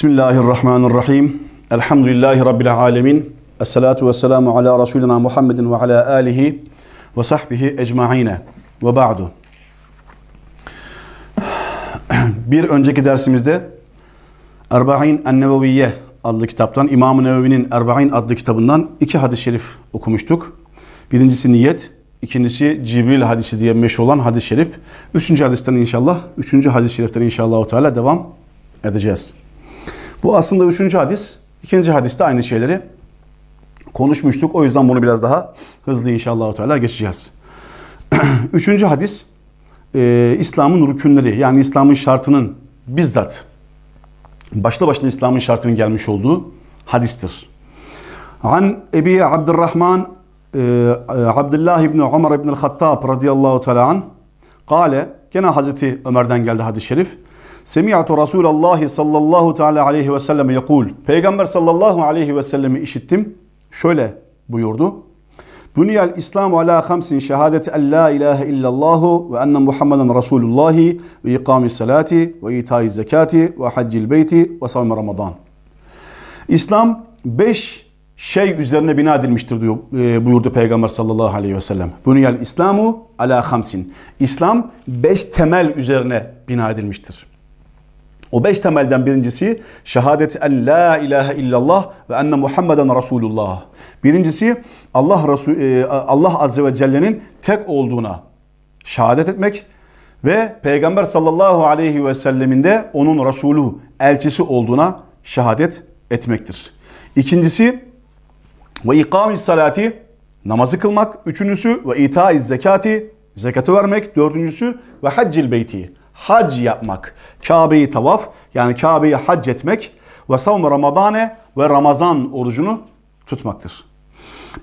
Bismillahirrahmanirrahim. Elhamdülillahi Rabbil alemin. Esselatu vesselamu ala Resulina Muhammedin ve ala alihi ve sahbihi ecma'ine. Ve ba'du. Bir önceki dersimizde Erbain Enneveviye adlı kitaptan, İmam-ı Nevevi'nin Erbain adlı kitabından iki hadis-i şerif okumuştuk. Birincisi niyet, ikincisi Cibril hadisi diye meşhur olan hadis-i şerif. Üçüncü hadisten inşallah, üçüncü hadis-i şeriften inşallah Teala devam edeceğiz. Bu aslında üçüncü hadis. İkinci hadiste aynı şeyleri konuşmuştuk. O yüzden bunu biraz daha hızlı inşallah Teala geçeceğiz. üçüncü hadis e, İslam'ın rükünleri yani İslam'ın şartının bizzat başlı başına İslam'ın şartının gelmiş olduğu hadistir. An Ebi Abdurrahman e, e Abdullah İbni Ömer İbni Hattab radıyallahu teala an Kale gene Hazreti Ömer'den geldi hadis-i şerif. Semiyatu Resulallah sallallahu teala aleyhi ve selleme yekul. Peygamber sallallahu aleyhi ve sellemi işittim. Şöyle buyurdu. Buniyel İslam ala hamsin şehadeti en la ilahe illallahu ve enne Muhammeden Resulullahi ve ikami salati ve itai zekati ve haccil beyti ve savme Ramazan. İslam beş şey üzerine bina edilmiştir diyor, e, buyurdu Peygamber sallallahu aleyhi ve sellem. Buniyel İslamu ala hamsin. İslam beş temel üzerine bina edilmiştir. O beş temelden birincisi şehadet en la ilahe illallah ve enne Muhammeden Resulullah. Birincisi Allah Resul, e, Allah Azze ve Celle'nin tek olduğuna şehadet etmek ve Peygamber sallallahu aleyhi ve sellemin de onun Resulü, elçisi olduğuna şehadet etmektir. İkincisi ve ikami salati namazı kılmak. Üçüncüsü ve itaiz zekati zekatı vermek. Dördüncüsü ve haccil beyti hac yapmak. Kabe'yi tavaf yani Kabe'yi hac etmek ve savm Ramazane ve Ramazan orucunu tutmaktır.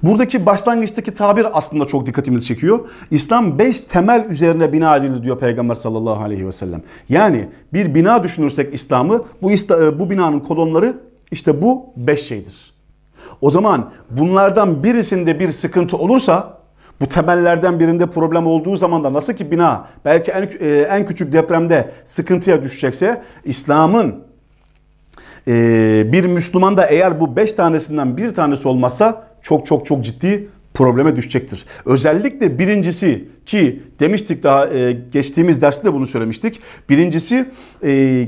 Buradaki başlangıçtaki tabir aslında çok dikkatimizi çekiyor. İslam 5 temel üzerine bina edildi diyor Peygamber sallallahu aleyhi ve sellem. Yani bir bina düşünürsek İslam'ı bu, e, bu binanın kolonları işte bu 5 şeydir. O zaman bunlardan birisinde bir sıkıntı olursa bu temellerden birinde problem olduğu zaman da nasıl ki bina belki en, e, en küçük depremde sıkıntıya düşecekse İslam'ın e, bir Müslüman da eğer bu beş tanesinden bir tanesi olmazsa çok çok çok ciddi probleme düşecektir. Özellikle birincisi ki demiştik daha e, geçtiğimiz derste de bunu söylemiştik. Birincisi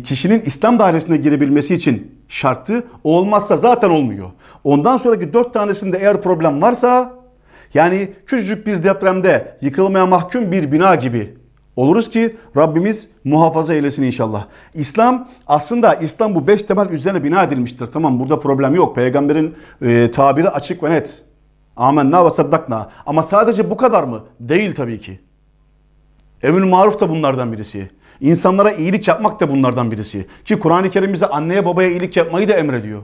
kişinin İslam dairesine girebilmesi için şartı olmazsa zaten olmuyor. Ondan sonraki dört tanesinde eğer problem varsa yani küçücük bir depremde yıkılmaya mahkum bir bina gibi oluruz ki Rabbimiz muhafaza eylesin inşallah. İslam aslında İslam bu beş temel üzerine bina edilmiştir. Tamam burada problem yok. Peygamberin e, tabiri açık ve net. Amenna ve saddakna. Ama sadece bu kadar mı? Değil tabii ki. Emül maruf da bunlardan birisi. İnsanlara iyilik yapmak da bunlardan birisi. Ki Kur'an-ı Kerim bize anneye babaya iyilik yapmayı da emrediyor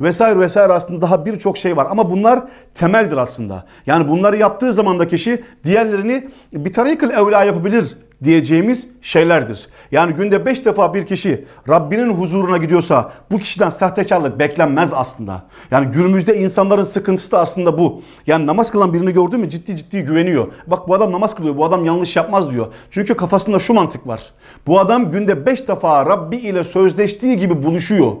vesaire vesaire aslında daha birçok şey var ama bunlar temeldir aslında. Yani bunları yaptığı zaman da kişi diğerlerini bir tarikül evla yapabilir diyeceğimiz şeylerdir. Yani günde beş defa bir kişi Rabbinin huzuruna gidiyorsa bu kişiden sahtekarlık beklenmez aslında. Yani günümüzde insanların sıkıntısı da aslında bu. Yani namaz kılan birini gördün mü ciddi ciddi güveniyor. Bak bu adam namaz kılıyor bu adam yanlış yapmaz diyor. Çünkü kafasında şu mantık var. Bu adam günde beş defa Rabbi ile sözleştiği gibi buluşuyor.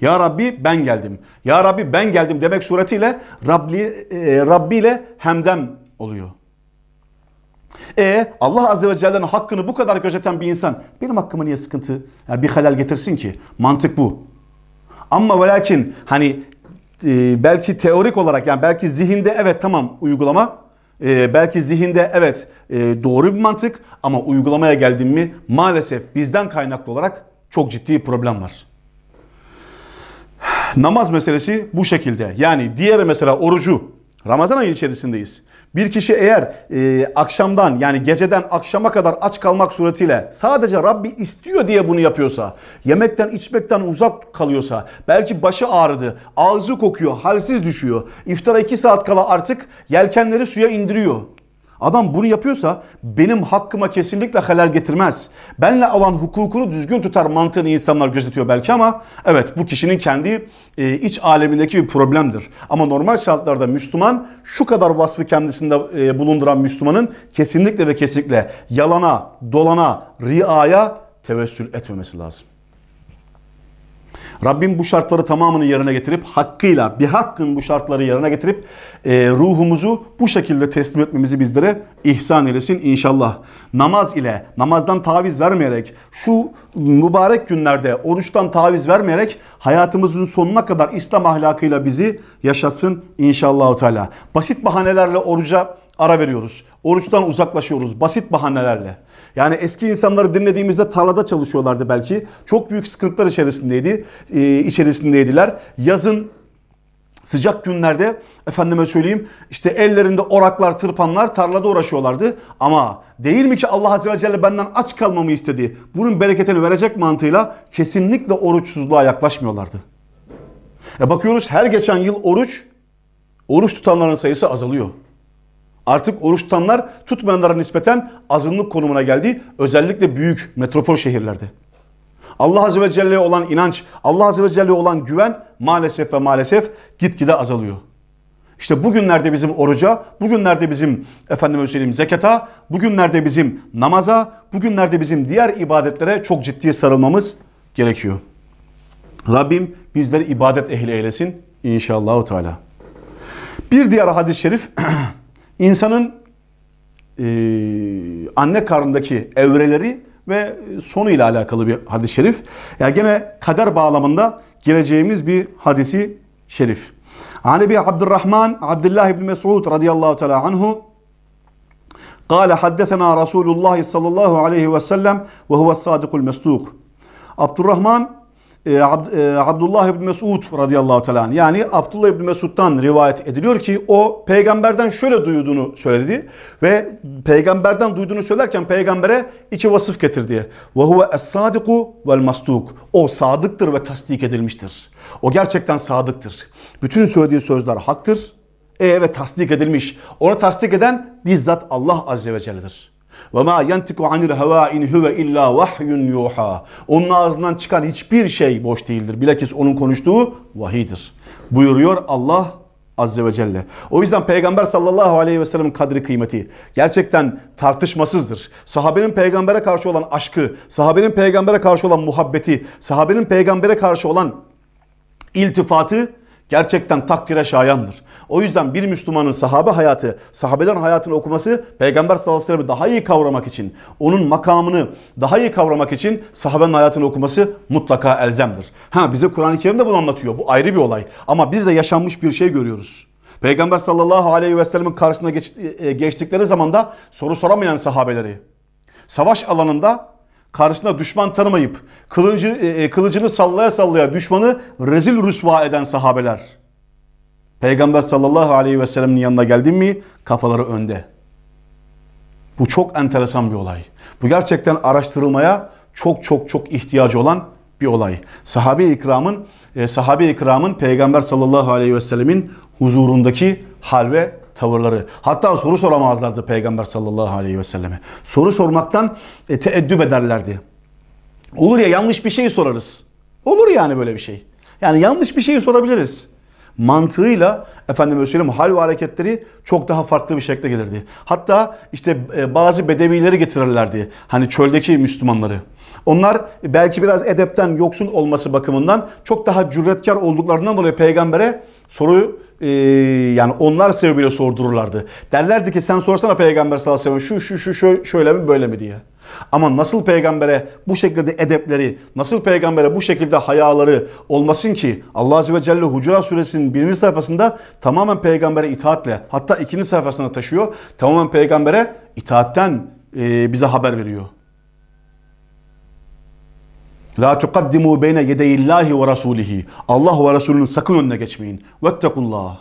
Ya Rabbi ben geldim. Ya Rabbi ben geldim demek suretiyle Rabbi, e, Rabbi ile hemdem oluyor. E Allah Azze ve Celle'nin hakkını bu kadar gözeten bir insan benim hakkımı niye sıkıntı, yani bir halal getirsin ki? Mantık bu. Ama ve lakin hani e, belki teorik olarak yani belki zihinde evet tamam uygulama e, belki zihinde evet e, doğru bir mantık ama uygulamaya geldiğim mi maalesef bizden kaynaklı olarak çok ciddi bir problem var. Namaz meselesi bu şekilde. Yani diğer mesela orucu. Ramazan ayı içerisindeyiz. Bir kişi eğer e, akşamdan yani geceden akşama kadar aç kalmak suretiyle sadece Rabbi istiyor diye bunu yapıyorsa, yemekten içmekten uzak kalıyorsa, belki başı ağrıdı, ağzı kokuyor, halsiz düşüyor. iftara iki saat kala artık yelkenleri suya indiriyor. Adam bunu yapıyorsa benim hakkıma kesinlikle helal getirmez. Benle alan hukukunu düzgün tutar mantığını insanlar gözetiyor belki ama evet bu kişinin kendi e, iç alemindeki bir problemdir. Ama normal şartlarda Müslüman şu kadar vasfı kendisinde e, bulunduran Müslümanın kesinlikle ve kesinlikle yalana, dolana, riaya tevessül etmemesi lazım. Rabbim bu şartları tamamını yerine getirip hakkıyla bir hakkın bu şartları yerine getirip e, ruhumuzu bu şekilde teslim etmemizi bizlere ihsan eylesin inşallah. Namaz ile namazdan taviz vermeyerek şu mübarek günlerde oruçtan taviz vermeyerek hayatımızın sonuna kadar İslam ahlakıyla bizi yaşasın inşallah Teala. Basit bahanelerle oruca ara veriyoruz. Oruçtan uzaklaşıyoruz basit bahanelerle. Yani eski insanları dinlediğimizde tarlada çalışıyorlardı belki. Çok büyük sıkıntılar içerisindeydi, e, içerisindeydiler. Yazın sıcak günlerde efendime söyleyeyim işte ellerinde oraklar tırpanlar tarlada uğraşıyorlardı. Ama değil mi ki Allah Azze ve Celle benden aç kalmamı istedi. Bunun bereketini verecek mantığıyla kesinlikle oruçsuzluğa yaklaşmıyorlardı. E bakıyoruz her geçen yıl oruç, oruç tutanların sayısı azalıyor. Artık oruç tutanlar tutmayanlara nispeten azınlık konumuna geldi. Özellikle büyük metropol şehirlerde. Allah Azze ve Celle'ye olan inanç, Allah Azze ve Celle'ye olan güven maalesef ve maalesef gitgide azalıyor. İşte bugünlerde bizim oruca, bugünlerde bizim efendim söyleyeyim zekata, bugünlerde bizim namaza, bugünlerde bizim diğer ibadetlere çok ciddi sarılmamız gerekiyor. Rabbim bizleri ibadet ehli eylesin inşallah. Bir diğer hadis-i şerif İnsanın e, anne karnındaki evreleri ve sonu ile alakalı bir hadis-i şerif. Ya yani gene kader bağlamında gireceğimiz bir hadisi şerif. Ani Hanebi Abdurrahman Abdullah ibn Mes'ud radıyallahu teala anhu قال حدثنا رسول الله صلى الله عليه وسلم وهو الصادق المصدوق Abdurrahman e, ee, Ab, e, Abdullah ibn Mesud radıyallahu teala yani Abdullah ibn Mesud'dan rivayet ediliyor ki o peygamberden şöyle duyduğunu söyledi ve peygamberden duyduğunu söylerken peygambere iki vasıf getirdi. Ve huve es-sadiku vel mastuk. O sadıktır ve tasdik edilmiştir. O gerçekten sadıktır. Bütün söylediği sözler haktır. E ve tasdik edilmiş. Onu tasdik eden bizzat Allah azze ve celle'dir. Ve ma yentiku anil hava in huve illa vahyun yuha. Onun ağzından çıkan hiçbir şey boş değildir. Bilakis onun konuştuğu vahidir. Buyuruyor Allah Azze ve Celle. O yüzden Peygamber sallallahu aleyhi ve sellem'in kadri kıymeti gerçekten tartışmasızdır. Sahabenin peygambere karşı olan aşkı, sahabenin peygambere karşı olan muhabbeti, sahabenin peygambere karşı olan iltifatı gerçekten takdire şayandır. O yüzden bir Müslümanın sahabe hayatı, sahabeden hayatını okuması Peygamber sallallahu aleyhi ve sellem'i daha iyi kavramak için, onun makamını daha iyi kavramak için sahabenin hayatını okuması mutlaka elzemdir. Ha bize Kur'an-ı Kerim de bunu anlatıyor. Bu ayrı bir olay. Ama bir de yaşanmış bir şey görüyoruz. Peygamber sallallahu aleyhi ve sellemin karşısına geç, e, geçtikleri zaman da soru soramayan sahabeleri. Savaş alanında karşısında düşman tanımayıp kılıcı, e, e, kılıcını sallaya sallaya düşmanı rezil rüsva eden sahabeler. Peygamber sallallahu aleyhi ve sellem'in yanına geldin mi kafaları önde. Bu çok enteresan bir olay. Bu gerçekten araştırılmaya çok çok çok ihtiyacı olan bir olay. sahabe ikramın, e, sahabe ikramın Peygamber sallallahu aleyhi ve sellemin huzurundaki hal ve tavırları. Hatta soru soramazlardı Peygamber sallallahu aleyhi ve selleme. Soru sormaktan e, teeddüp ederlerdi. Olur ya yanlış bir şey sorarız. Olur yani böyle bir şey. Yani yanlış bir şey sorabiliriz mantığıyla efendime söyleyeyim hal ve hareketleri çok daha farklı bir şekilde gelirdi. Hatta işte e, bazı bedevileri getirirlerdi. Hani çöldeki Müslümanları. Onlar belki biraz edepten yoksun olması bakımından çok daha cüretkar olduklarından dolayı peygambere soruyu e, yani onlar sebebiyle sordururlardı. Derlerdi ki sen sorsana peygamber sallallahu aleyhi ve sellem şu şu şu şöyle mi böyle mi diye. Ama nasıl peygambere bu şekilde edepleri, nasıl peygambere bu şekilde hayaları olmasın ki Allah Azze ve Celle Hucura suresinin birinci sayfasında tamamen peygambere itaatle hatta ikinci sayfasında taşıyor. Tamamen peygambere itaatten e, bize haber veriyor. La tuqaddimu beyne yedeyillahi ve rasulihi. Allah ve Resulünün sakın önüne geçmeyin. Vettekullah.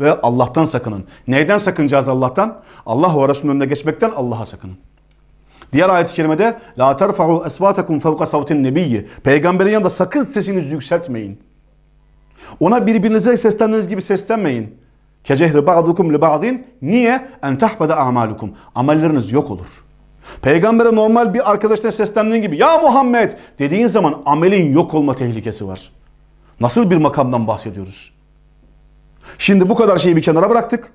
Ve Allah'tan sakının. Neyden sakınacağız Allah'tan? Allah ve Resulünün önüne geçmekten Allah'a sakının. Diğer ayet-i kerimede La terfa'u esvatakum fevka savtin nebiyyi. Peygamberin yanında sakın sesinizi yükseltmeyin. Ona birbirinize seslendiğiniz gibi seslenmeyin. Kecehri ba'dukum li ba'din. Niye? En tahbede amalukum. Amelleriniz yok olur. Peygambere normal bir arkadaşına seslendiğin gibi ya Muhammed dediğin zaman amelin yok olma tehlikesi var. Nasıl bir makamdan bahsediyoruz? Şimdi bu kadar şeyi bir kenara bıraktık.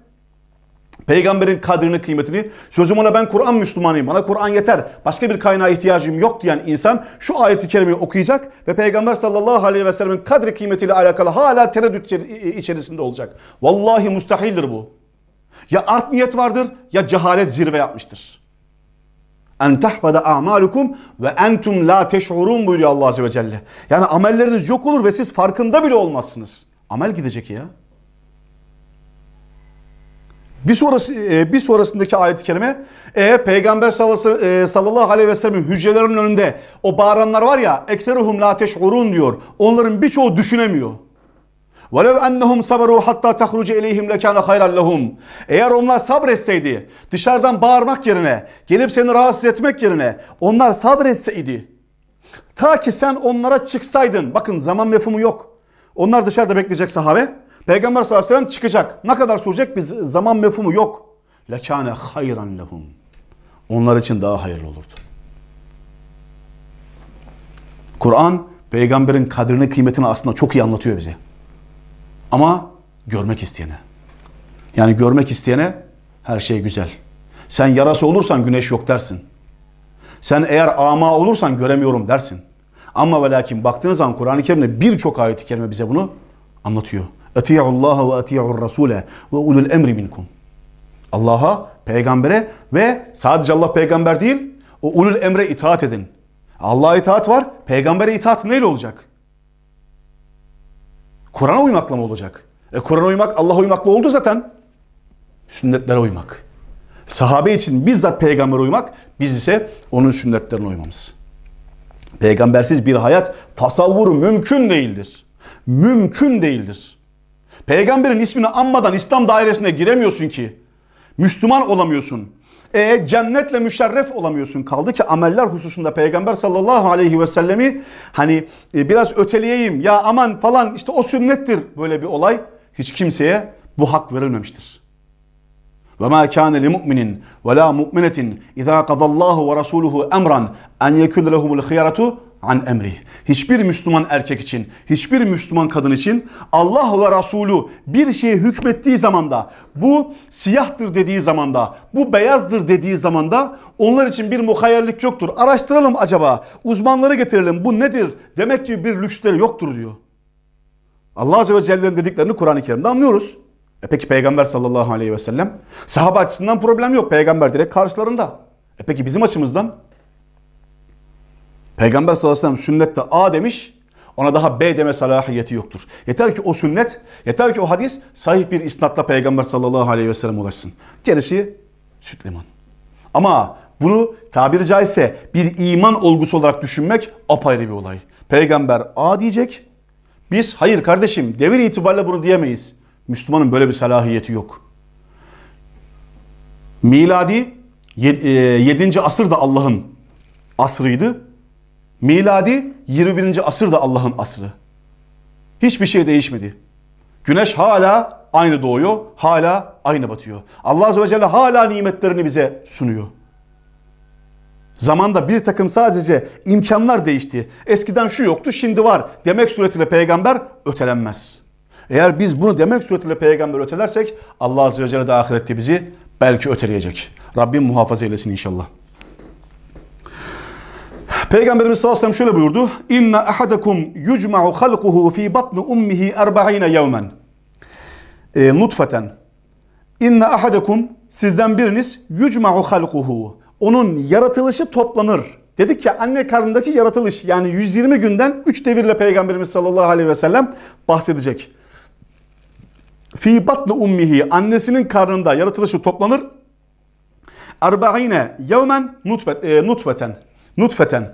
Peygamberin kadrini, kıymetini, sözüm ona ben Kur'an Müslümanıyım, bana Kur'an yeter, başka bir kaynağa ihtiyacım yok diyen insan şu ayeti kerimeyi okuyacak ve Peygamber sallallahu aleyhi ve sellemin kadri kıymetiyle alakalı hala tereddüt içerisinde olacak. Vallahi müstahildir bu. Ya art niyet vardır ya cehalet zirve yapmıştır. En tahbada amalukum ve entum la teş'urun buyuruyor Allah Azze ve Celle. Yani amelleriniz yok olur ve siz farkında bile olmazsınız. Amel gidecek ya. Bir sonrası e, bir sonrasındaki ayet-i kerime e, peygamber sallası, e, sallallahu aleyhi ve sellem'in hücrelerinin önünde o bağıranlar var ya ekteruhum la teş'urun diyor. Onların birçoğu düşünemiyor. وَلَوْ اَنَّهُمْ صَبَرُوا حَتَّى تَخْرُجَ اِلَيْهِمْ لَكَانَ خَيْرًا لَهُمْ Eğer onlar sabretseydi, dışarıdan bağırmak yerine, gelip seni rahatsız etmek yerine onlar sabretseydi, ta ki sen onlara çıksaydın, bakın zaman mefhumu yok. Onlar dışarıda bekleyecek sahabe, Peygamber sallallahu aleyhi ve sellem çıkacak. Ne kadar sürecek biz zaman mefhumu yok. لَكَانَ خَيْرًا لَهُمْ Onlar için daha hayırlı olurdu. Kur'an peygamberin kadrini kıymetini aslında çok iyi anlatıyor bize. Ama görmek isteyene. Yani görmek isteyene her şey güzel. Sen yarası olursan güneş yok dersin. Sen eğer ama olursan göremiyorum dersin. Ama ve lakin baktığınız zaman Kur'an-ı Kerim'de birçok ayet-i kerime bize bunu anlatıyor. اَتِيَعُ اللّٰهَ وَاَتِيَعُ الرَّسُولَ وَاُولُ الْاَمْرِ مِنْكُمْ Allah'a, peygambere ve sadece Allah peygamber değil, o ulul emre itaat edin. Allah'a itaat var, peygambere itaat neyle olacak? Kur'an'a uymakla mı olacak? E Kur'an'a uymak Allah'a uymakla oldu zaten. Sünnetlere uymak. Sahabe için bizzat Peygamber uymak, biz ise onun sünnetlerine uymamız. Peygambersiz bir hayat tasavvuru mümkün değildir. Mümkün değildir. Peygamberin ismini anmadan İslam dairesine giremiyorsun ki. Müslüman olamıyorsun. E, cennetle müşerref olamıyorsun. Kaldı ki ameller hususunda Peygamber sallallahu aleyhi ve sellemi hani e, biraz öteleyeyim ya aman falan işte o sünnettir böyle bir olay. Hiç kimseye bu hak verilmemiştir. Ve ma kana li mu'minin ve la mu'minetin iza kadallahu ve rasuluhu emran en yekun lehumul khiyaratu an emri. Hiçbir Müslüman erkek için, hiçbir Müslüman kadın için Allah ve Resulü bir şeye hükmettiği zamanda, bu siyahtır dediği zamanda, bu beyazdır dediği zamanda onlar için bir muhayyerlik yoktur. Araştıralım acaba, uzmanları getirelim bu nedir? Demek ki bir lüksleri yoktur diyor. Allah Azze ve Celle'nin dediklerini Kur'an-ı Kerim'de anlıyoruz. E peki Peygamber sallallahu aleyhi ve sellem? Sahabe açısından problem yok. Peygamber direkt karşılarında. E peki bizim açımızdan? Peygamber sallallahu aleyhi ve sellem sünnette A demiş, ona daha B deme salahiyeti yoktur. Yeter ki o sünnet, yeter ki o hadis sahih bir isnatla Peygamber sallallahu aleyhi ve sellem ulaşsın. Gerisi süt liman. Ama bunu tabiri caizse bir iman olgusu olarak düşünmek apayrı bir olay. Peygamber A diyecek. Biz hayır kardeşim devir itibariyle bunu diyemeyiz. Müslümanın böyle bir salahiyeti yok. Miladi 7. E, asır da Allah'ın asrıydı. Miladi 21. asır da Allah'ın asrı. Hiçbir şey değişmedi. Güneş hala aynı doğuyor, hala aynı batıyor. Allah Azze ve Celle hala nimetlerini bize sunuyor. Zamanda bir takım sadece imkanlar değişti. Eskiden şu yoktu, şimdi var. Demek suretiyle peygamber ötelenmez. Eğer biz bunu demek suretiyle peygamber ötelersek Allah Azze ve Celle de ahirette bizi belki öteleyecek. Rabbim muhafaza eylesin inşallah. Peygamberimiz sallallahu aleyhi ve sellem şöyle buyurdu. İnne ahadakum yucma'u halquhu fi batni ummihi 40 yevmen. E, nutfeten. İnne ahadakum sizden biriniz yucma'u halquhu. Onun yaratılışı toplanır. Dedik ya anne karnındaki yaratılış yani 120 günden 3 devirle Peygamberimiz sallallahu aleyhi ve sellem bahsedecek. Fi batni ummihi annesinin karnında yaratılışı toplanır. Arba'ine yevmen e, nutfeten Nutfeten.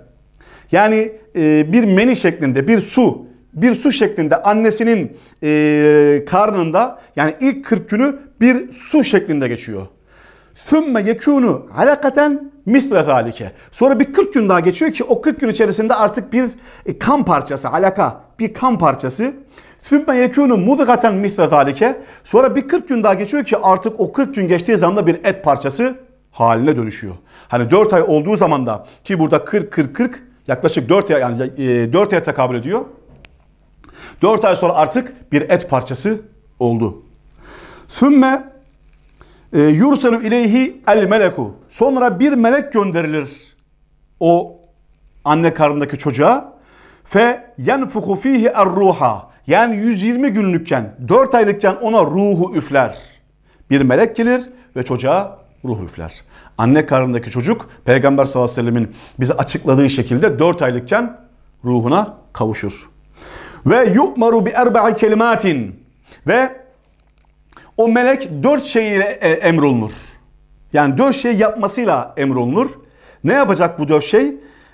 Yani e, bir meni şeklinde bir su bir su şeklinde annesinin e, karnında yani ilk 40 günü bir su şeklinde geçiyor. Sümme yekûnu alakaten misle zalike. Sonra bir 40 gün daha geçiyor ki o 40 gün içerisinde artık bir e, kan parçası, alaka, bir kan parçası. Sümme yekûnu mudgaten misle zalike. Sonra bir 40 gün daha geçiyor ki artık o 40 gün geçtiği zaman da bir et parçası haline dönüşüyor. Hani 4 ay olduğu zaman da ki burada 40-40-40 yaklaşık 4 ay yani 4 e, aya tekabül ediyor. 4 ay sonra artık bir et parçası oldu. Sümme e, yurselu ileyhi el meleku. Sonra bir melek gönderilir o anne karnındaki çocuğa. Fe yenfuhu fihi er ruha. Yani 120 günlükken, 4 aylıkken ona ruhu üfler. Bir melek gelir ve çocuğa ruh üfler. Anne karnındaki çocuk Peygamber sallallahu aleyhi ve sellemin bize açıkladığı şekilde 4 aylıkken ruhuna kavuşur. Ve yu'maru bi erba'i kelimatin. Ve o melek dört şeyle e, emrolunur. Yani dört şey yapmasıyla emrolunur. Ne yapacak bu dört şey?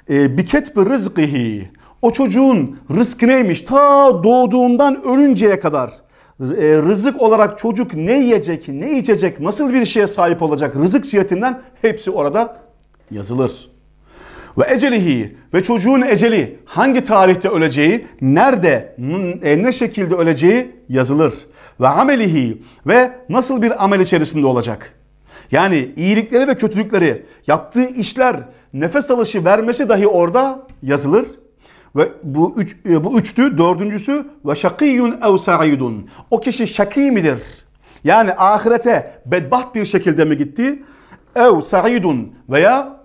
E, biket bir rızkihi. O çocuğun rızkı neymiş? Ta doğduğundan ölünceye kadar e, rızık olarak çocuk ne yiyecek, ne içecek, nasıl bir şeye sahip olacak rızık cihetinden hepsi orada yazılır. Ve ecelihi ve çocuğun eceli hangi tarihte öleceği, nerede, e, ne şekilde öleceği yazılır. Ve amelihi ve nasıl bir amel içerisinde olacak. Yani iyilikleri ve kötülükleri, yaptığı işler, nefes alışı vermesi dahi orada yazılır ve bu üç, e, bu üçtü. Dördüncüsü ve şakiyun ev saidun. O kişi şakî midir? Yani ahirete bedbaht bir şekilde mi gitti? Ev saidun veya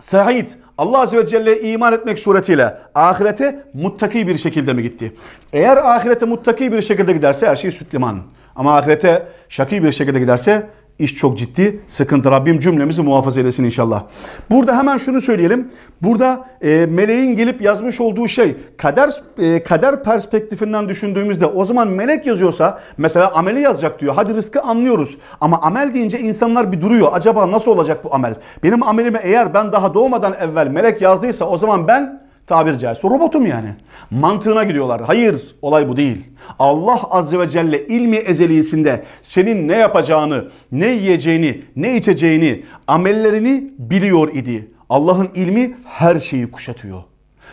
said. Allah Azze ve Celle'ye iman etmek suretiyle ahirete muttaki bir şekilde mi gitti? Eğer ahirete muttaki bir şekilde giderse her şey süt Ama ahirete şakî bir şekilde giderse İş çok ciddi sıkıntı. Rabbim cümlemizi muhafaza eylesin inşallah. Burada hemen şunu söyleyelim. Burada e, meleğin gelip yazmış olduğu şey kader e, kader perspektifinden düşündüğümüzde o zaman melek yazıyorsa mesela ameli yazacak diyor. Hadi rızkı anlıyoruz. Ama amel deyince insanlar bir duruyor. Acaba nasıl olacak bu amel? Benim amelimi eğer ben daha doğmadan evvel melek yazdıysa o zaman ben tabiri caizse robotum yani. Mantığına gidiyorlar. Hayır olay bu değil. Allah Azze ve Celle ilmi ezeliyesinde senin ne yapacağını, ne yiyeceğini, ne içeceğini, amellerini biliyor idi. Allah'ın ilmi her şeyi kuşatıyor.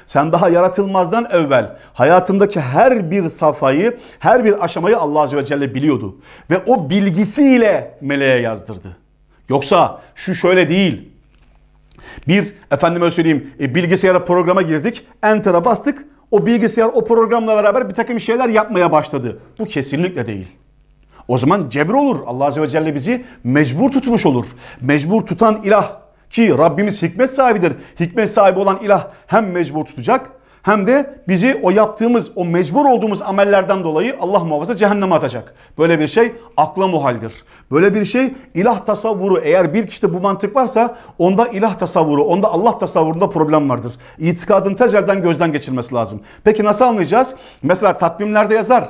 Sen daha yaratılmazdan evvel hayatındaki her bir safayı, her bir aşamayı Allah Azze ve Celle biliyordu. Ve o bilgisiyle meleğe yazdırdı. Yoksa şu şöyle değil, bir efendime söyleyeyim e, bilgisayara programa girdik. Enter'a bastık. O bilgisayar o programla beraber bir takım şeyler yapmaya başladı. Bu kesinlikle değil. O zaman cebir olur. Allah Azze ve Celle bizi mecbur tutmuş olur. Mecbur tutan ilah ki Rabbimiz hikmet sahibidir. Hikmet sahibi olan ilah hem mecbur tutacak hem de bizi o yaptığımız, o mecbur olduğumuz amellerden dolayı Allah muhafaza cehenneme atacak. Böyle bir şey akla muhaldir. Böyle bir şey ilah tasavvuru eğer bir kişide bu mantık varsa onda ilah tasavvuru, onda Allah tasavvurunda problem vardır. İtikadın tezelden gözden geçirmesi lazım. Peki nasıl anlayacağız? Mesela takvimlerde yazar.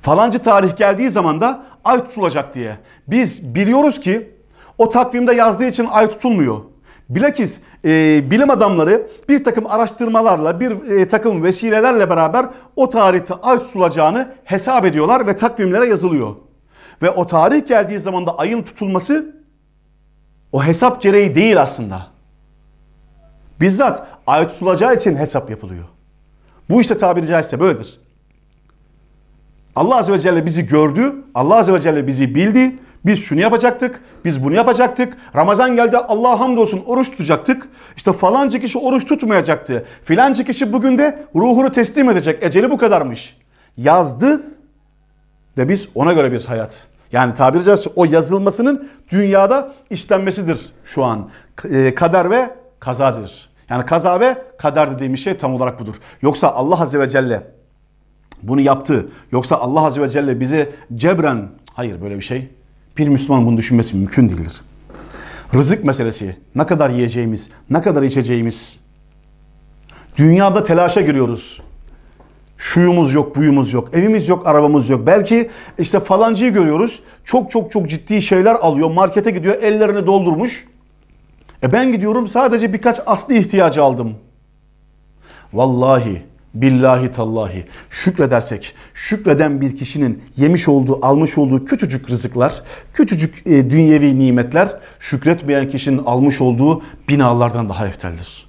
Falancı tarih geldiği zaman da ay tutulacak diye. Biz biliyoruz ki o takvimde yazdığı için ay tutulmuyor. Bilakis e, bilim adamları bir takım araştırmalarla, bir e, takım vesilelerle beraber o tarihte ay tutulacağını hesap ediyorlar ve takvimlere yazılıyor. Ve o tarih geldiği zaman da ayın tutulması o hesap gereği değil aslında. Bizzat ay tutulacağı için hesap yapılıyor. Bu işte tabiri caizse böyledir. Allah Azze ve Celle bizi gördü, Allah Azze ve Celle bizi bildi biz şunu yapacaktık, biz bunu yapacaktık. Ramazan geldi Allah hamdolsun oruç tutacaktık. İşte falanca kişi oruç tutmayacaktı. Filanca kişi bugün de ruhunu teslim edecek. Eceli bu kadarmış. Yazdı ve biz ona göre bir hayat. Yani tabiri caizse o yazılmasının dünyada işlenmesidir şu an. E, kader ve kazadır. Yani kaza ve kader dediğimiz şey tam olarak budur. Yoksa Allah Azze ve Celle bunu yaptı. Yoksa Allah Azze ve Celle bizi cebren, hayır böyle bir şey bir Müslüman bunu düşünmesi mümkün değildir. Rızık meselesi, ne kadar yiyeceğimiz, ne kadar içeceğimiz. Dünyada telaşa giriyoruz. Şuyumuz yok, buyumuz yok, evimiz yok, arabamız yok. Belki işte falancıyı görüyoruz. Çok çok çok ciddi şeyler alıyor. Markete gidiyor, ellerini doldurmuş. E ben gidiyorum sadece birkaç asli ihtiyacı aldım. Vallahi Billahi tallahi şükredersek şükreden bir kişinin yemiş olduğu almış olduğu küçücük rızıklar küçücük e, dünyevi nimetler şükretmeyen kişinin almış olduğu binalardan daha efteldir.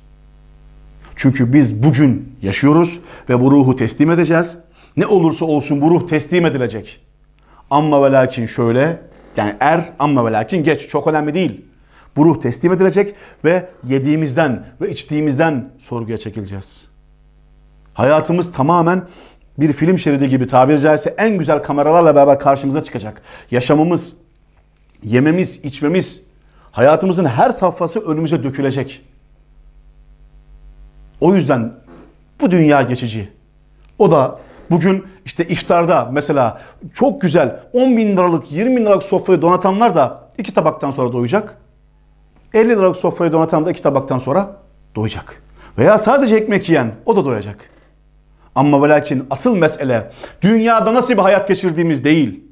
Çünkü biz bugün yaşıyoruz ve bu ruhu teslim edeceğiz. Ne olursa olsun bu ruh teslim edilecek. Amma ve lakin şöyle yani er amma ve lakin geç çok önemli değil. Bu ruh teslim edilecek ve yediğimizden ve içtiğimizden sorguya çekileceğiz.'' Hayatımız tamamen bir film şeridi gibi tabiri caizse en güzel kameralarla beraber karşımıza çıkacak. Yaşamımız, yememiz, içmemiz, hayatımızın her safhası önümüze dökülecek. O yüzden bu dünya geçici. O da bugün işte iftarda mesela çok güzel 10 bin liralık 20 bin liralık sofrayı donatanlar da iki tabaktan sonra doyacak. 50 liralık sofrayı donatan da iki tabaktan sonra doyacak. Veya sadece ekmek yiyen o da doyacak. Ama ve lakin asıl mesele dünyada nasıl bir hayat geçirdiğimiz değil.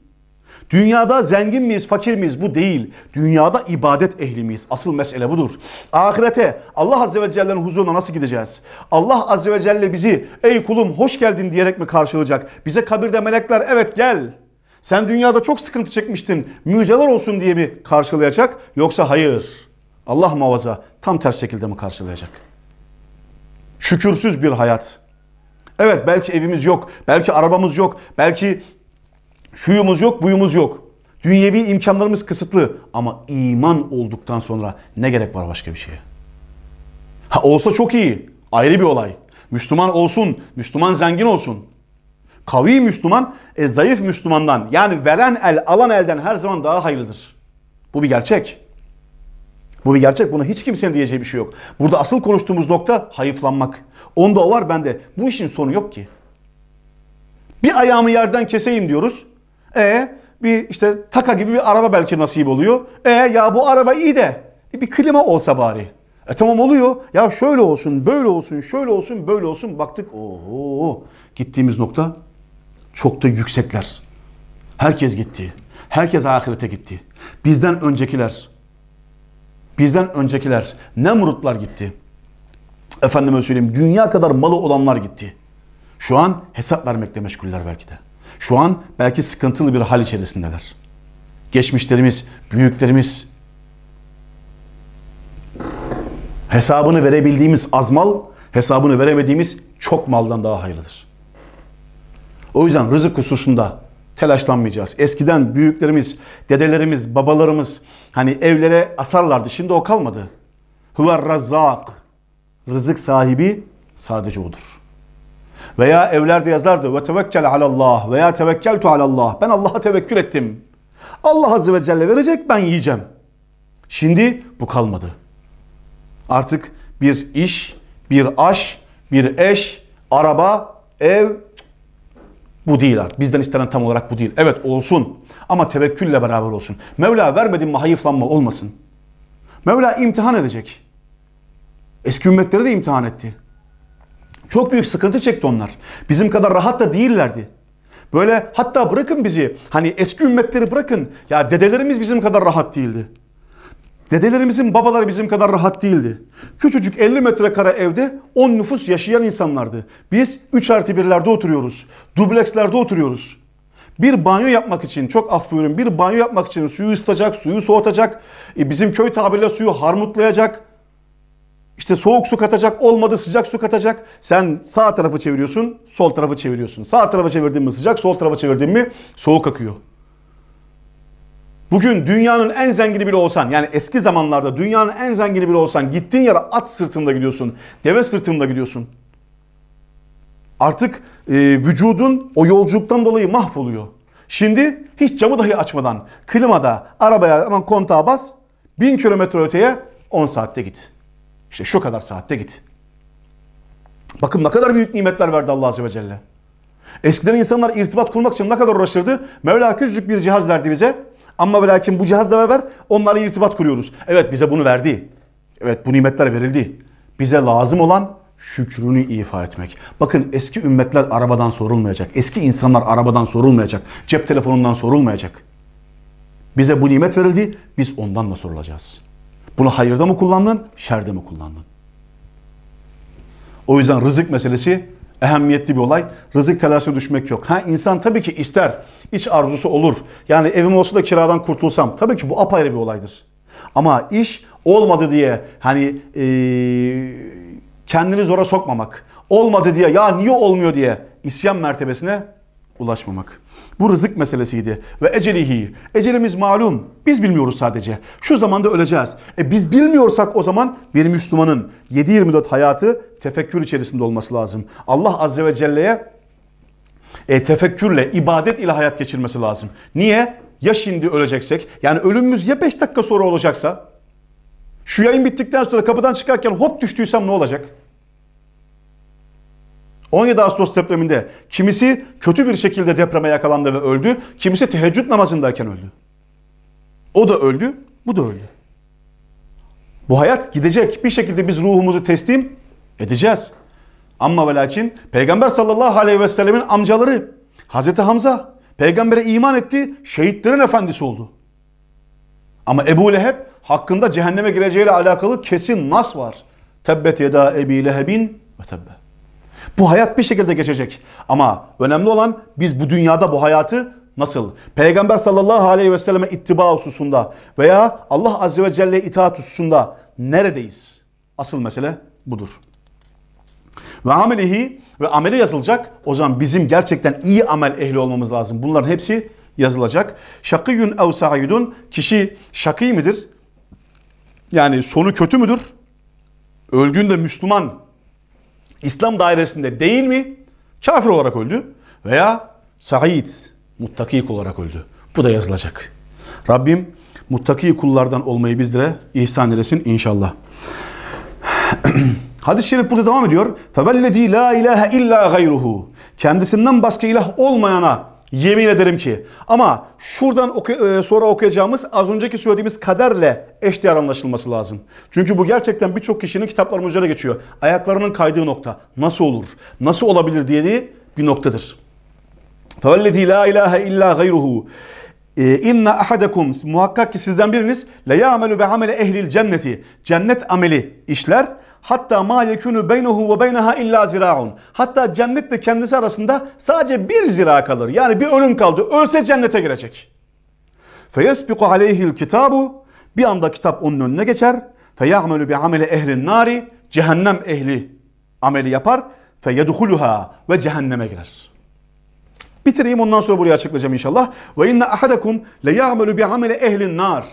Dünyada zengin miyiz, fakir miyiz bu değil. Dünyada ibadet ehli miyiz? Asıl mesele budur. Ahirete Allah Azze ve Celle'nin huzuruna nasıl gideceğiz? Allah Azze ve Celle bizi ey kulum hoş geldin diyerek mi karşılayacak? Bize kabirde melekler evet gel. Sen dünyada çok sıkıntı çekmiştin müjdeler olsun diye mi karşılayacak? Yoksa hayır Allah muhafaza tam ters şekilde mi karşılayacak? Şükürsüz bir hayat Evet belki evimiz yok, belki arabamız yok, belki şuyumuz yok, buyumuz yok. Dünyevi imkanlarımız kısıtlı ama iman olduktan sonra ne gerek var başka bir şeye? Ha olsa çok iyi. Ayrı bir olay. Müslüman olsun, Müslüman zengin olsun. Kavi Müslüman, e, zayıf Müslümandan yani veren el, alan elden her zaman daha hayırlıdır. Bu bir gerçek. Bu bir gerçek. Buna hiç kimsenin diyeceği bir şey yok. Burada asıl konuştuğumuz nokta hayıflanmak. Onda o var bende. Bu işin sonu yok ki. Bir ayağımı yerden keseyim diyoruz. E bir işte taka gibi bir araba belki nasip oluyor. E ya bu araba iyi de bir klima olsa bari. E tamam oluyor. Ya şöyle olsun, böyle olsun, şöyle olsun, böyle olsun. Baktık oho gittiğimiz nokta çok da yüksekler. Herkes gitti. Herkes ahirete gitti. Bizden öncekiler Bizden öncekiler Nemrutlar gitti. Efendime söyleyeyim dünya kadar malı olanlar gitti. Şu an hesap vermekle meşguller belki de. Şu an belki sıkıntılı bir hal içerisindeler. Geçmişlerimiz, büyüklerimiz hesabını verebildiğimiz az mal, hesabını veremediğimiz çok maldan daha hayırlıdır. O yüzden rızık hususunda telaşlanmayacağız. Eskiden büyüklerimiz, dedelerimiz, babalarımız hani evlere asarlardı. Şimdi o kalmadı. Huver razzak. Rızık sahibi sadece odur. Veya evlerde yazardı ve tevekkel alallah veya tevekkeltu alallah. Ben Allah'a tevekkül ettim. Allah Azze ve Celle verecek ben yiyeceğim. Şimdi bu kalmadı. Artık bir iş, bir aş, bir eş, araba, ev, bu değil artık. Bizden istenen tam olarak bu değil. Evet olsun ama tevekkülle beraber olsun. Mevla vermedin mi hayıflanma olmasın. Mevla imtihan edecek. Eski ümmetleri de imtihan etti. Çok büyük sıkıntı çekti onlar. Bizim kadar rahat da değillerdi. Böyle hatta bırakın bizi hani eski ümmetleri bırakın. Ya dedelerimiz bizim kadar rahat değildi. Dedelerimizin babaları bizim kadar rahat değildi. Küçücük 50 metrekare evde 10 nüfus yaşayan insanlardı. Biz 3 artı birlerde oturuyoruz. Dublekslerde oturuyoruz. Bir banyo yapmak için, çok af buyurun, bir banyo yapmak için suyu ısıtacak, suyu soğutacak, e, bizim köy tabirle suyu harmutlayacak, işte soğuk su katacak, olmadı sıcak su katacak. Sen sağ tarafı çeviriyorsun, sol tarafı çeviriyorsun. Sağ tarafa çevirdiğin mi sıcak, sol tarafa çevirdiğin mi soğuk akıyor. Bugün dünyanın en zengini bile olsan yani eski zamanlarda dünyanın en zengini bile olsan gittiğin yere at sırtında gidiyorsun. Deve sırtında gidiyorsun. Artık e, vücudun o yolculuktan dolayı mahvoluyor. Şimdi hiç camı dahi açmadan klimada arabaya aman kontağa bas bin kilometre öteye 10 saatte git. İşte şu kadar saatte git. Bakın ne kadar büyük nimetler verdi Allah Azze ve Celle. Eskiden insanlar irtibat kurmak için ne kadar uğraşırdı? Mevla küçücük bir cihaz verdi bize. Ama ve bu cihazla beraber onlarla irtibat kuruyoruz. Evet bize bunu verdi. Evet bu nimetler verildi. Bize lazım olan şükrünü ifa etmek. Bakın eski ümmetler arabadan sorulmayacak. Eski insanlar arabadan sorulmayacak. Cep telefonundan sorulmayacak. Bize bu nimet verildi. Biz ondan da sorulacağız. Bunu hayırda mı kullandın, şerde mi kullandın? O yüzden rızık meselesi ehemmiyetli bir olay. Rızık telaşa düşmek yok. Ha insan tabii ki ister iç arzusu olur. Yani evim olsa da kiradan kurtulsam. Tabii ki bu apayrı bir olaydır. Ama iş olmadı diye hani e, kendini zora sokmamak. Olmadı diye ya niye olmuyor diye isyan mertebesine ulaşmamak. Bu rızık meselesiydi. Ve ecelihi. Ecelimiz malum. Biz bilmiyoruz sadece. Şu zamanda öleceğiz. E biz bilmiyorsak o zaman bir Müslümanın 7-24 hayatı tefekkür içerisinde olması lazım. Allah Azze ve Celle'ye e, tefekkürle, ibadet ile hayat geçirmesi lazım. Niye? Ya şimdi öleceksek, yani ölümümüz ya 5 dakika sonra olacaksa, şu yayın bittikten sonra kapıdan çıkarken hop düştüysem ne olacak? 17 Ağustos depreminde kimisi kötü bir şekilde depreme yakalandı ve öldü. Kimisi teheccüd namazındayken öldü. O da öldü, bu da öldü. Bu hayat gidecek. Bir şekilde biz ruhumuzu teslim edeceğiz. Ama ve lakin Peygamber sallallahu aleyhi ve sellemin amcaları Hazreti Hamza peygambere iman etti, şehitlerin efendisi oldu. Ama Ebu Leheb hakkında cehenneme gireceğiyle alakalı kesin nas var. Tebbet yeda Ebi Leheb'in ve tebbe. Bu hayat bir şekilde geçecek. Ama önemli olan biz bu dünyada bu hayatı nasıl? Peygamber sallallahu aleyhi ve selleme ittiba hususunda veya Allah azze ve Celle itaat hususunda neredeyiz? Asıl mesele budur. Ve amelihi ve amele yazılacak. O zaman bizim gerçekten iyi amel ehli olmamız lazım. Bunların hepsi yazılacak. Şakiyun ev saidun kişi şakî midir? Yani sonu kötü müdür? Öldüğünde Müslüman İslam dairesinde değil mi? Kafir olarak öldü veya said muttaki olarak öldü. Bu da yazılacak. Rabbim muttaki kullardan olmayı bizlere ihsan eylesin inşallah. Hadis-i şerif burada devam ediyor. فَوَلَّذ۪ي la ilahe illa gayruhu. Kendisinden başka ilah olmayana yemin ederim ki. Ama şuradan oku e, sonra okuyacağımız az önceki söylediğimiz kaderle eşdeğer anlaşılması lazım. Çünkü bu gerçekten birçok kişinin kitaplarımız üzerine geçiyor. Ayaklarının kaydığı nokta. Nasıl olur? Nasıl olabilir diye bir noktadır. فَوَلَّذ۪ي la ilahe illa gayruhu e, inna ahadakum muhakkak ki sizden biriniz le ya'melu bi ameli ehlil cenneti cennet ameli işler Hatta ma yekunu beynehu ve beyneha illa ziraun. Hatta cennetle kendisi arasında sadece bir zira kalır. Yani bir ölüm kaldı. Ölse cennete girecek. Feyesbiku aleyhil kitabu. Bir anda kitap onun önüne geçer. Feyamelu bi ameli ehlin nari. Cehennem ehli ameli yapar. Feyedhuluha ve cehenneme girer. Bitireyim ondan sonra burayı açıklayacağım inşallah. Ve inne ahadakum le ya'melu bi ameli ehlin nar.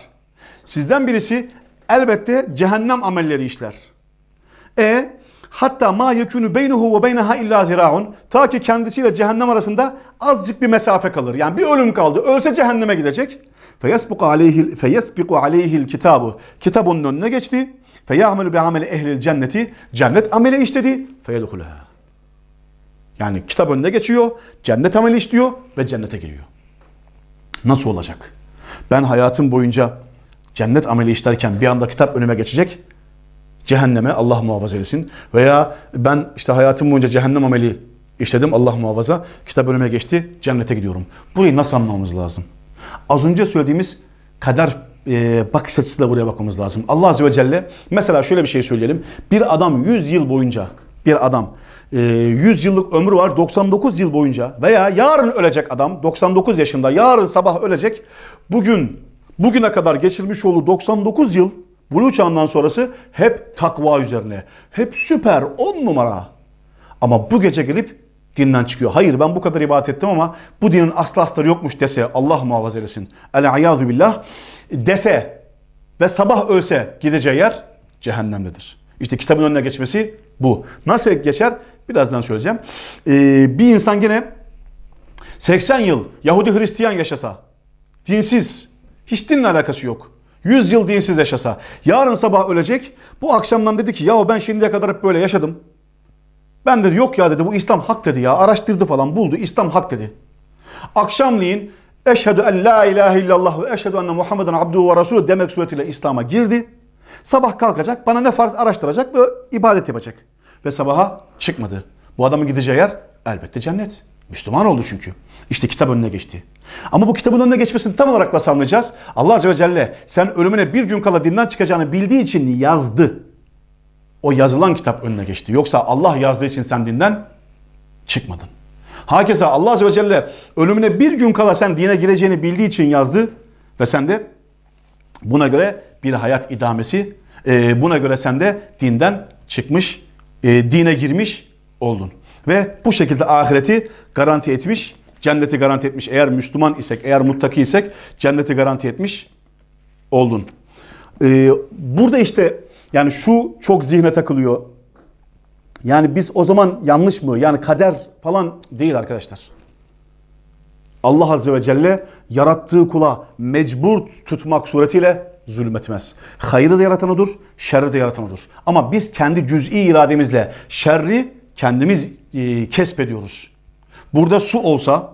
Sizden birisi elbette cehennem amelleri işler. E hatta ma yekunu beynehu ve beynaha illa ziraun ta ki kendisiyle cehennem arasında azıcık bir mesafe kalır. Yani bir ölüm kaldı. Ölse cehenneme gidecek. Feyesbiku aleyhil feyesbiku aleyhil kitabu. Kitabın önüne geçti. Feyamelu bi amel ehli cenneti. Cennet ameli işledi. Feyedhulha. Yani kitap önüne geçiyor, cennet ameli işliyor ve cennete giriyor. Nasıl olacak? Ben hayatım boyunca cennet ameli işlerken bir anda kitap önüme geçecek cehenneme Allah muhafaza eylesin. Veya ben işte hayatım boyunca cehennem ameli işledim Allah muhafaza. Kitap bölüme geçti cennete gidiyorum. Burayı nasıl anlamamız lazım? Az önce söylediğimiz kader e, bakış açısı da buraya bakmamız lazım. Allah Azze ve Celle mesela şöyle bir şey söyleyelim. Bir adam 100 yıl boyunca bir adam 100 e, yıllık ömrü var 99 yıl boyunca veya yarın ölecek adam 99 yaşında yarın sabah ölecek bugün bugüne kadar geçirmiş olduğu 99 yıl Blue çağından sonrası hep takva üzerine. Hep süper on numara. Ama bu gece gelip dinden çıkıyor. Hayır ben bu kadar ibadet ettim ama bu dinin asla astarı yokmuş dese Allah muhafaza eylesin. El-ayadu billah dese ve sabah ölse gideceği yer cehennemdedir. İşte kitabın önüne geçmesi bu. Nasıl geçer? Birazdan söyleyeceğim. Ee, bir insan gene 80 yıl Yahudi Hristiyan yaşasa, dinsiz, hiç dinle alakası yok. 100 yıl dinsiz yaşasa, yarın sabah ölecek. Bu akşamdan dedi ki ya ben şimdiye kadar hep böyle yaşadım. Ben dedi yok ya dedi bu İslam hak dedi ya. Araştırdı falan buldu İslam hak dedi. Akşamleyin eşhedü en la ilahe illallah ve eşhedü enne Muhammeden abduhu ve resulü demek suretiyle İslam'a girdi. Sabah kalkacak bana ne farz araştıracak ve ibadet yapacak. Ve sabaha çıkmadı. Bu adamın gideceği yer elbette cennet. Müslüman oldu çünkü. İşte kitap önüne geçti. Ama bu kitabın önüne geçmesini tam olarak nasıl anlayacağız? Allah Azze ve Celle sen ölümüne bir gün kala dinden çıkacağını bildiği için yazdı. O yazılan kitap önüne geçti. Yoksa Allah yazdığı için sen dinden çıkmadın. Hakeza Allah Azze ve Celle ölümüne bir gün kala sen dine gireceğini bildiği için yazdı. Ve sen de buna göre bir hayat idamesi, e, buna göre sen de dinden çıkmış, e, dine girmiş oldun. Ve bu şekilde ahireti garanti etmiş, cenneti garanti etmiş. Eğer Müslüman isek, eğer muttaki isek cenneti garanti etmiş oldun. Ee, burada işte yani şu çok zihne takılıyor. Yani biz o zaman yanlış mı? Yani kader falan değil arkadaşlar. Allah Azze ve Celle yarattığı kula mecbur tutmak suretiyle zulmetmez. hayırı da yaratan odur, şerri de yaratan odur. Ama biz kendi cüz'i irademizle şerri kendimiz e, kesbediyoruz. Burada su olsa,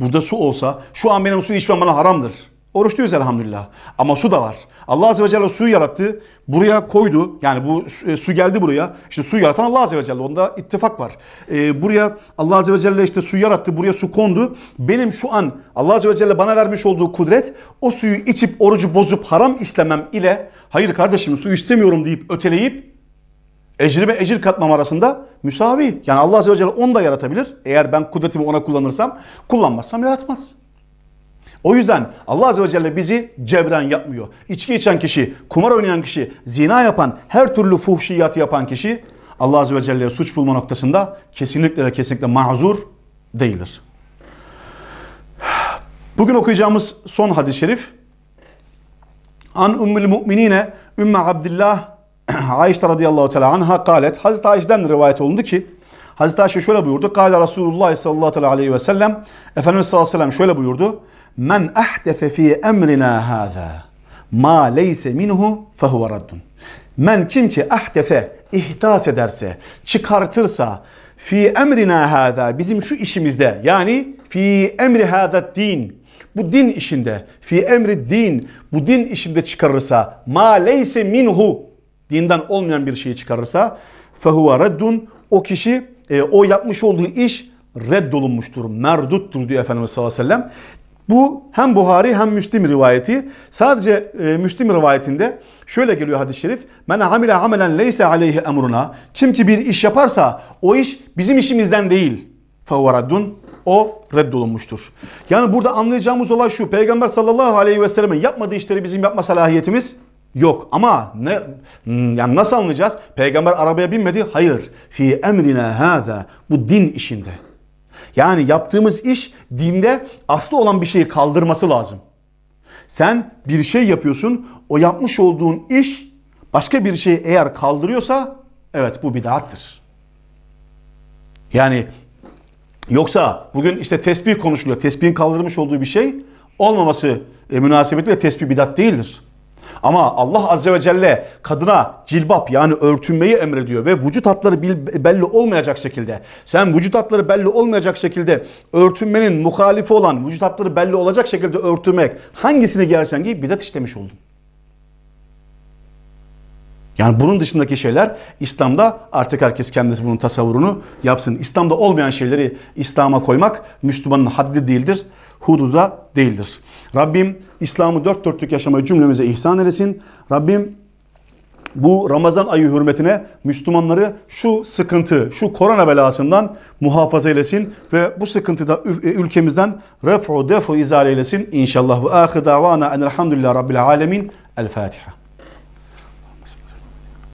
burada su olsa şu an benim su içmem bana haramdır. Oruçluyuz elhamdülillah. Ama su da var. Allah Azze ve Celle suyu yarattı. Buraya koydu. Yani bu e, su geldi buraya. İşte su yaratan Allah Azze ve Celle. Onda ittifak var. E, buraya Allah Azze ve Celle işte su yarattı. Buraya su kondu. Benim şu an Allah Azze ve Celle bana vermiş olduğu kudret o suyu içip orucu bozup haram işlemem ile hayır kardeşim su istemiyorum deyip öteleyip ecri ve ecir katmam arasında müsavi. Yani Allah Azze ve Celle onu da yaratabilir. Eğer ben kudretimi ona kullanırsam, kullanmazsam yaratmaz. O yüzden Allah Azze ve Celle bizi cebren yapmıyor. İçki içen kişi, kumar oynayan kişi, zina yapan, her türlü fuhşiyat yapan kişi Allah Azze ve Celle'ye suç bulma noktasında kesinlikle ve kesinlikle mazur değildir. Bugün okuyacağımız son hadis-i şerif An Ümmül Mu'minine Ümme Abdillah Ayşe radıyallahu teala anha kalet. Hazreti Ayşe'den rivayet olundu ki Hazreti Ayşe şöyle buyurdu. Kale Resulullah sallallahu aleyhi ve sellem Efendimiz sallallahu aleyhi ve sellem şöyle buyurdu. Men ahdefe fi emrina hâzâ ma leyse minhu fehuve raddun. Men kim ki ahdefe ihdas ederse, çıkartırsa fi emrina hâzâ bizim şu işimizde yani fi emri hâzâ din bu din işinde fi emri din bu din işinde çıkarırsa ma leyse minhu dinden olmayan bir şeyi çıkarırsa fehuve reddun o kişi e, o yapmış olduğu iş reddolunmuştur, merduttur diyor Efendimiz sallallahu aleyhi ve sellem. Bu hem Buhari hem Müslim rivayeti. Sadece e, Müslim rivayetinde şöyle geliyor hadis-i şerif. Men hamile amelen leyse aleyhi emruna. Kim ki bir iş yaparsa o iş bizim işimizden değil. Fevvaraddun o reddolunmuştur. Yani burada anlayacağımız olay şu. Peygamber sallallahu aleyhi ve sellem'in yapmadığı işleri bizim yapma salahiyetimiz Yok ama ne hmm, yani nasıl anlayacağız? Peygamber arabaya binmedi. Hayır. Fi emrina hâzâ. Bu din işinde. Yani yaptığımız iş dinde aslı olan bir şeyi kaldırması lazım. Sen bir şey yapıyorsun. O yapmış olduğun iş başka bir şeyi eğer kaldırıyorsa evet bu bidattır. Yani yoksa bugün işte tesbih konuşuluyor. Tesbihin kaldırmış olduğu bir şey olmaması e, münasebetiyle tesbih bidat değildir. Ama Allah Azze ve Celle kadına cilbap yani örtünmeyi emrediyor ve vücut hatları belli olmayacak şekilde. Sen vücut hatları belli olmayacak şekilde örtünmenin muhalifi olan vücut hatları belli olacak şekilde örtünmek hangisini giyersen giy bidat işlemiş oldun. Yani bunun dışındaki şeyler İslam'da artık herkes kendisi bunun tasavvurunu yapsın. İslam'da olmayan şeyleri İslam'a koymak Müslümanın haddi değildir hududa değildir. Rabbim İslam'ı dört dörtlük yaşamayı cümlemize ihsan eylesin. Rabbim bu Ramazan ayı hürmetine Müslümanları şu sıkıntı, şu korona belasından muhafaza eylesin ve bu sıkıntı da e, ülkemizden refu defu izale eylesin inşallah. Ve ahir davana enelhamdülillah rabbil alemin. El Fatiha.